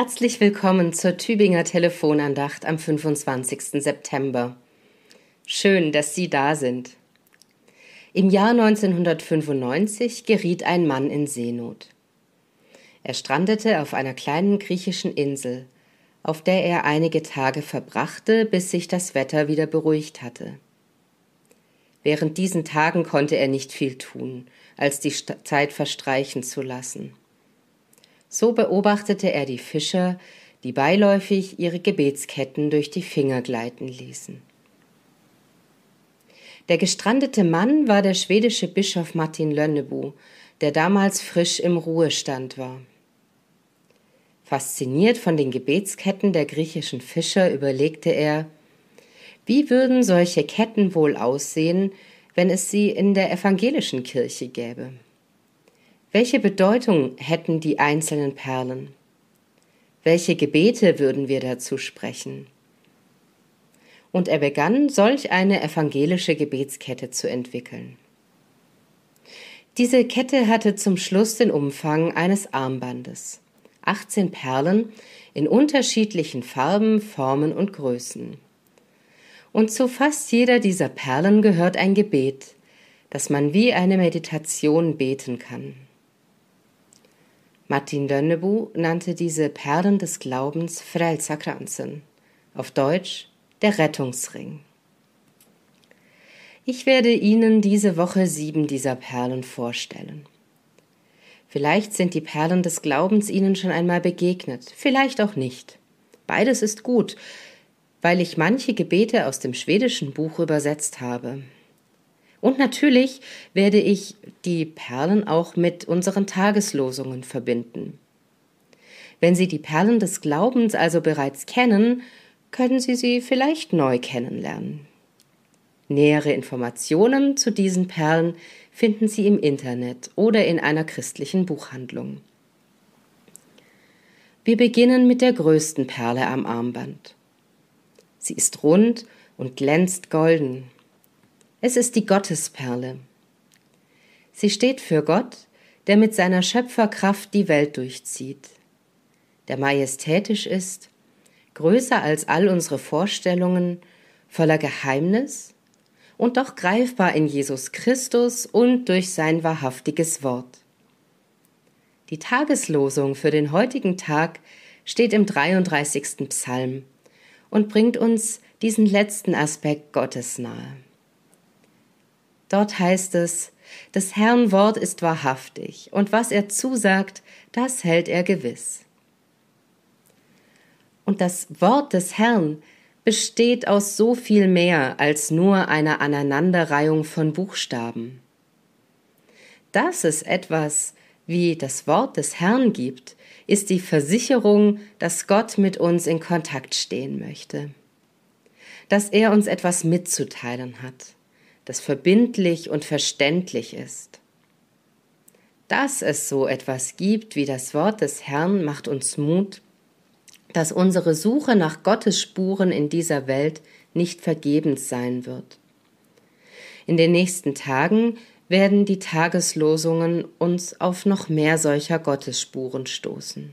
Herzlich willkommen zur Tübinger Telefonandacht am 25. September. Schön, dass Sie da sind. Im Jahr 1995 geriet ein Mann in Seenot. Er strandete auf einer kleinen griechischen Insel, auf der er einige Tage verbrachte, bis sich das Wetter wieder beruhigt hatte. Während diesen Tagen konnte er nicht viel tun, als die Zeit verstreichen zu lassen. So beobachtete er die Fischer, die beiläufig ihre Gebetsketten durch die Finger gleiten ließen. Der gestrandete Mann war der schwedische Bischof Martin Lönnebu, der damals frisch im Ruhestand war. Fasziniert von den Gebetsketten der griechischen Fischer überlegte er, wie würden solche Ketten wohl aussehen, wenn es sie in der evangelischen Kirche gäbe? Welche Bedeutung hätten die einzelnen Perlen? Welche Gebete würden wir dazu sprechen? Und er begann, solch eine evangelische Gebetskette zu entwickeln. Diese Kette hatte zum Schluss den Umfang eines Armbandes. 18 Perlen in unterschiedlichen Farben, Formen und Größen. Und zu fast jeder dieser Perlen gehört ein Gebet, das man wie eine Meditation beten kann. Martin Lönnebout nannte diese Perlen des Glaubens Frälzerkranzen, auf Deutsch der Rettungsring. Ich werde Ihnen diese Woche sieben dieser Perlen vorstellen. Vielleicht sind die Perlen des Glaubens Ihnen schon einmal begegnet, vielleicht auch nicht. Beides ist gut, weil ich manche Gebete aus dem schwedischen Buch übersetzt habe. Und natürlich werde ich die Perlen auch mit unseren Tageslosungen verbinden. Wenn Sie die Perlen des Glaubens also bereits kennen, können Sie sie vielleicht neu kennenlernen. Nähere Informationen zu diesen Perlen finden Sie im Internet oder in einer christlichen Buchhandlung. Wir beginnen mit der größten Perle am Armband. Sie ist rund und glänzt golden. Es ist die Gottesperle. Sie steht für Gott, der mit seiner Schöpferkraft die Welt durchzieht, der majestätisch ist, größer als all unsere Vorstellungen, voller Geheimnis und doch greifbar in Jesus Christus und durch sein wahrhaftiges Wort. Die Tageslosung für den heutigen Tag steht im 33. Psalm und bringt uns diesen letzten Aspekt Gottes nahe. Dort heißt es, des Herrn Wort ist wahrhaftig, und was er zusagt, das hält er gewiss. Und das Wort des Herrn besteht aus so viel mehr als nur einer Aneinanderreihung von Buchstaben. Dass es etwas wie das Wort des Herrn gibt, ist die Versicherung, dass Gott mit uns in Kontakt stehen möchte, dass er uns etwas mitzuteilen hat das verbindlich und verständlich ist. Dass es so etwas gibt wie das Wort des Herrn macht uns Mut, dass unsere Suche nach Gottes Spuren in dieser Welt nicht vergebens sein wird. In den nächsten Tagen werden die Tageslosungen uns auf noch mehr solcher Gottesspuren stoßen.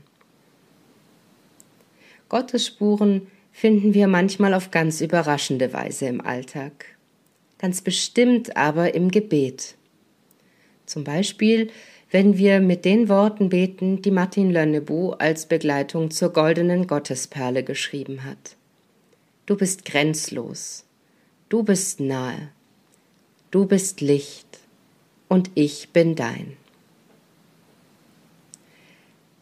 Gottesspuren finden wir manchmal auf ganz überraschende Weise im Alltag ganz bestimmt aber im Gebet. Zum Beispiel, wenn wir mit den Worten beten, die Martin Lönnebu als Begleitung zur goldenen Gottesperle geschrieben hat. Du bist grenzlos, du bist nahe, du bist Licht und ich bin dein.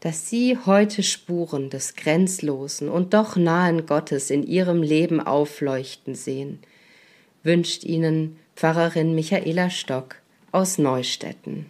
Dass Sie heute Spuren des grenzlosen und doch nahen Gottes in Ihrem Leben aufleuchten sehen – wünscht Ihnen Pfarrerin Michaela Stock aus Neustetten.